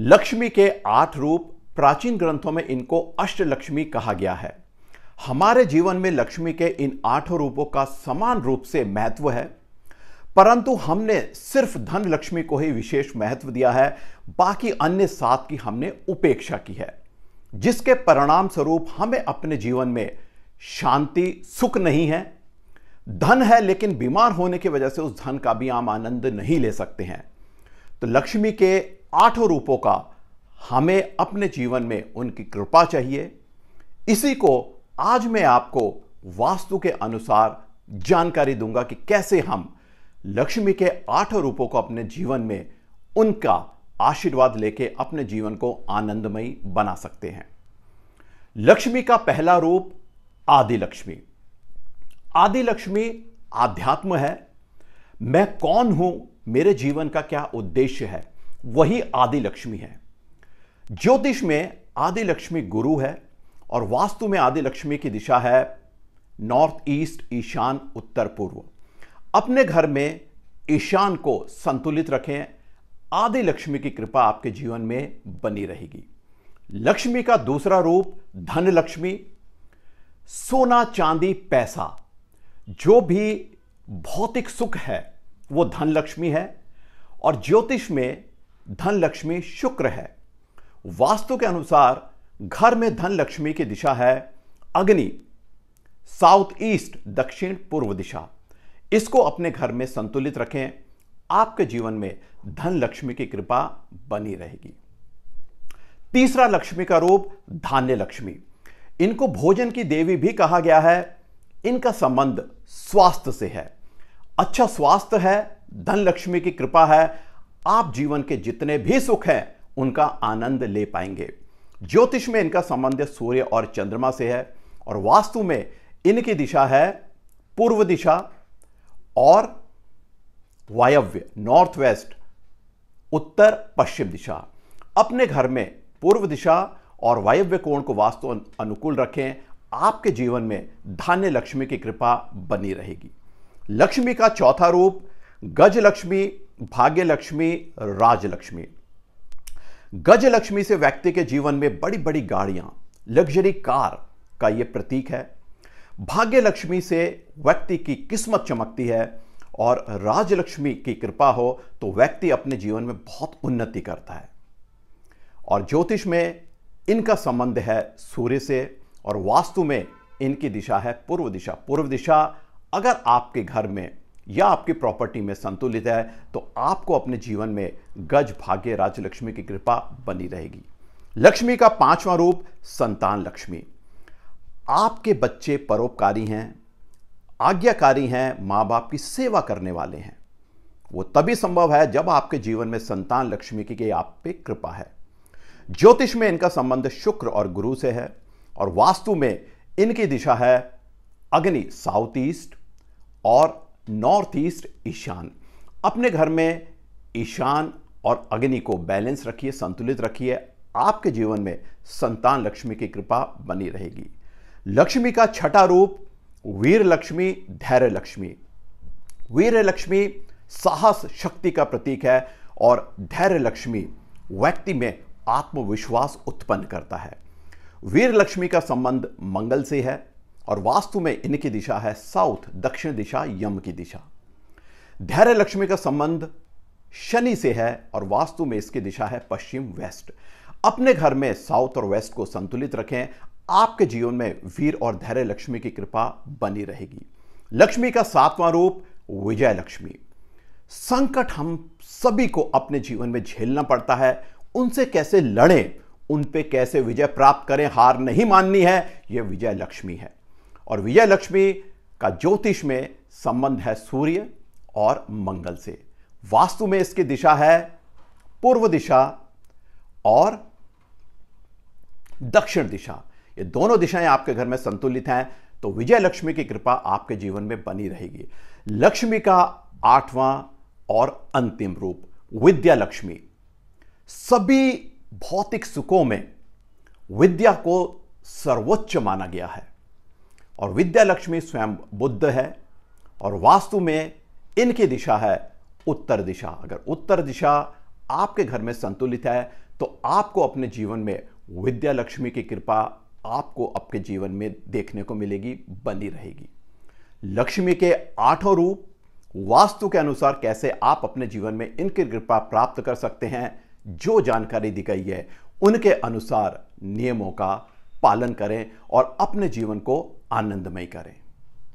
लक्ष्मी के आठ रूप प्राचीन ग्रंथों में इनको अष्टलक्ष्मी कहा गया है हमारे जीवन में लक्ष्मी के इन आठों रूपों का समान रूप से महत्व है परंतु हमने सिर्फ धन लक्ष्मी को ही विशेष महत्व दिया है बाकी अन्य सात की हमने उपेक्षा की है जिसके परिणाम स्वरूप हमें अपने जीवन में शांति सुख नहीं है धन है लेकिन बीमार होने की वजह से उस धन का भी हम आनंद नहीं ले सकते हैं तो लक्ष्मी के आठों रूपों का हमें अपने जीवन में उनकी कृपा चाहिए इसी को आज मैं आपको वास्तु के अनुसार जानकारी दूंगा कि कैसे हम लक्ष्मी के आठों रूपों को अपने जीवन में उनका आशीर्वाद लेके अपने जीवन को आनंदमयी बना सकते हैं लक्ष्मी का पहला रूप आदि लक्ष्मी आदि लक्ष्मी आध्यात्म है मैं कौन हूं मेरे जीवन का क्या उद्देश्य है वही आदि लक्ष्मी है ज्योतिष में आदि लक्ष्मी गुरु है और वास्तु में आदि लक्ष्मी की दिशा है नॉर्थ ईस्ट ईशान उत्तर पूर्व अपने घर में ईशान को संतुलित रखें आदि लक्ष्मी की कृपा आपके जीवन में बनी रहेगी लक्ष्मी का दूसरा रूप धन लक्ष्मी सोना चांदी पैसा जो भी भौतिक सुख है वो धन लक्ष्मी है और ज्योतिष में धन लक्ष्मी शुक्र है वास्तु के अनुसार घर में धन लक्ष्मी की दिशा है अग्नि साउथ ईस्ट दक्षिण पूर्व दिशा इसको अपने घर में संतुलित रखें आपके जीवन में धन लक्ष्मी की कृपा बनी रहेगी तीसरा लक्ष्मी का रूप धान्य लक्ष्मी इनको भोजन की देवी भी कहा गया है इनका संबंध स्वास्थ्य से है अच्छा स्वास्थ्य है धन लक्ष्मी की कृपा है आप जीवन के जितने भी सुख हैं उनका आनंद ले पाएंगे ज्योतिष में इनका संबंध सूर्य और चंद्रमा से है और वास्तु में इनकी दिशा है पूर्व दिशा और वायव्य नॉर्थ वेस्ट उत्तर पश्चिम दिशा अपने घर में पूर्व दिशा और वायव्य कोण को वास्तु अनुकूल रखें आपके जीवन में धान्य लक्ष्मी की कृपा बनी रहेगी लक्ष्मी का चौथा रूप गज लक्ष्मी भाग्य लक्ष्मी राज लक्ष्मी गज लक्ष्मी से व्यक्ति के जीवन में बड़ी बड़ी गाड़ियां लग्जरी कार का यह प्रतीक है भाग्य लक्ष्मी से व्यक्ति की किस्मत चमकती है और राजलक्ष्मी की कृपा हो तो व्यक्ति अपने जीवन में बहुत उन्नति करता है और ज्योतिष में इनका संबंध है सूर्य से और वास्तु में इनकी दिशा है पूर्व दिशा पूर्व दिशा अगर आपके घर में या आपकी प्रॉपर्टी में संतुलित है तो आपको अपने जीवन में गज भाग्य राजलक्ष्मी की कृपा बनी रहेगी लक्ष्मी का पांचवा रूप संतान लक्ष्मी आपके बच्चे परोपकारी हैं आज्ञाकारी हैं मां बाप की सेवा करने वाले हैं वो तभी संभव है जब आपके जीवन में संतान लक्ष्मी की आप पे कृपा है ज्योतिष में इनका संबंध शुक्र और गुरु से है और वास्तु में इनकी दिशा है अग्नि साउथ ईस्ट और नॉर्थ ईस्ट ईशान अपने घर में ईशान और अग्नि को बैलेंस रखिए संतुलित रखिए आपके जीवन में संतान लक्ष्मी की कृपा बनी रहेगी लक्ष्मी का छठा रूप वीर लक्ष्मी धैर्य लक्ष्मी वीर लक्ष्मी साहस शक्ति का प्रतीक है और धैर्य लक्ष्मी व्यक्ति में आत्मविश्वास उत्पन्न करता है वीर लक्ष्मी का संबंध मंगल से है और वास्तु में इनकी दिशा है साउथ दक्षिण दिशा यम की दिशा धैर्य लक्ष्मी का संबंध शनि से है और वास्तु में इसकी दिशा है पश्चिम वेस्ट अपने घर में साउथ और वेस्ट को संतुलित रखें आपके जीवन में वीर और धैर्य लक्ष्मी की कृपा बनी रहेगी लक्ष्मी का सातवां रूप विजय लक्ष्मी संकट हम सभी को अपने जीवन में झेलना पड़ता है उनसे कैसे लड़ें उन पे कैसे विजय प्राप्त करें हार नहीं माननी है यह विजय लक्ष्मी है और विजय लक्ष्मी का ज्योतिष में संबंध है सूर्य और मंगल से वास्तु में इसकी दिशा है पूर्व दिशा और दक्षिण दिशा ये दोनों दिशाएं आपके घर में संतुलित हैं तो विजय लक्ष्मी की कृपा आपके जीवन में बनी रहेगी लक्ष्मी का आठवां और अंतिम रूप विद्या लक्ष्मी सभी भौतिक सुखों में विद्या को सर्वोच्च माना गया है और विद्यालक्ष्मी स्वयं बुद्ध है और वास्तु में इनकी दिशा है उत्तर दिशा अगर उत्तर दिशा आपके घर में संतुलित है तो आपको अपने जीवन में विद्यालक्ष्मी की कृपा आपको आपके जीवन में देखने को मिलेगी बनी रहेगी लक्ष्मी के आठों रूप वास्तु के अनुसार कैसे आप अपने जीवन में इनकी कृपा प्राप्त कर सकते हैं जो जानकारी दी गई है उनके अनुसार नियमों का पालन करें और अपने जीवन को आनंदमय करें